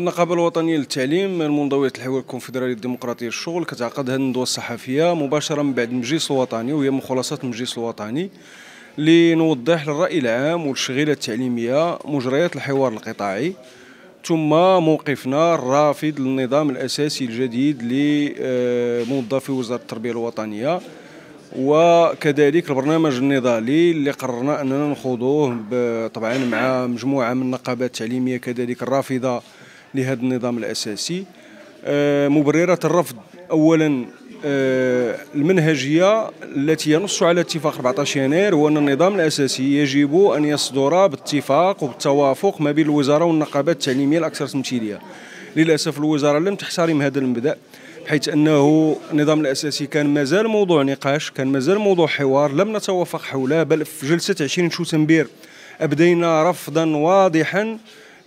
النقابه الوطنيه للتعليم من منضويه الحوار الكونفدراليه الديمقراطيه للشغل كتعقد هذه الندوه الصحفيه مباشره من بعد المجلس الوطني وهي من خلاصات المجلس الوطني لنوضح للراي العام والشغيله التعليميه مجريات الحوار القطاعي ثم موقفنا الرافض للنظام الاساسي الجديد لموظفي وزاره التربيه الوطنيه وكذلك البرنامج النضالي اللي قررنا اننا نخوضوه طبعا مع مجموعه من النقابات التعليميه كذلك الرافضه لهذا النظام الأساسي آه، مبررات الرفض أولا آه، المنهجية التي ينص على اتفاق 14 يناير هو أن النظام الأساسي يجب أن يصدر باتفاق وبالتوافق ما بين الوزارة والنقابات التعليمية الأكثر تمثيلية للأسف الوزارة لم تحترم هذا المبدأ حيث أنه النظام الأساسي كان مازال موضوع نقاش كان مازال موضوع حوار لم نتوافق حوله بل في جلسة 20 شتنبير أبدينا رفضا واضحا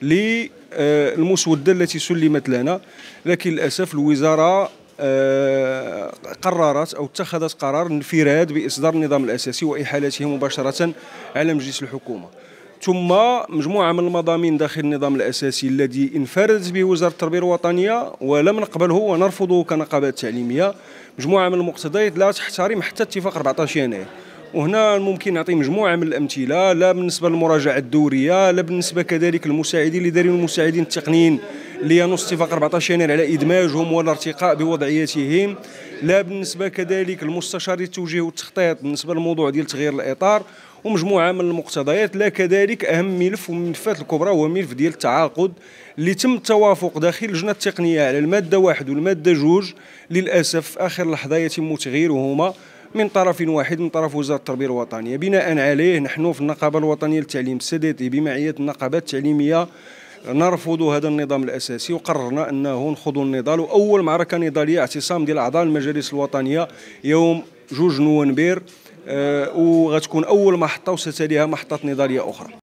للمسودة التي سلمت لنا لكن للأسف الوزارة آه، قررت أو اتخذت قرار انفراد بإصدار النظام الأساسي وإحالته مباشرة على مجلس الحكومة ثم مجموعة من المضامين داخل النظام الأساسي الذي انفردت به وزارة التربية الوطنية ولم نقبله ونرفضه كنقابات تعليمية مجموعة من المقتضيات لا تحترم حتى اتفاق 14 يناير وهنا ممكن نعطي مجموعه من الامثله لا بالنسبه للمراجعه الدوريه لا بالنسبه كذلك للمساعدين اللي دايرين المساعدين التقنيين اللي ينص اتفاق 14 يناير على ادماجهم والارتقاء بوضعيتهم لا بالنسبه كذلك لمستشار التوجيه والتخطيط بالنسبه للموضوع ديال تغيير الاطار ومجموعه من المقتضيات لا كذلك اهم ملف ومن الملفات الكبرى هو ملف ديال التعاقد اللي تم التوافق داخل اللجنه التقنيه على الماده واحد والماده جوج للاسف اخر لحظه يتم تغييرهما من طرف واحد من طرف وزاره التربيه الوطنيه بناء عليه نحن في النقابه الوطنيه للتعليم السادتي بمعيه النقابات التعليميه نرفض هذا النظام الاساسي وقررنا انه نخوض النضال واول معركه نضاليه اعتصام ديال اعضاء المجالس الوطنيه يوم 2 نوفمبر آه، وغتكون اول محطه وستليها محطات نضاليه اخرى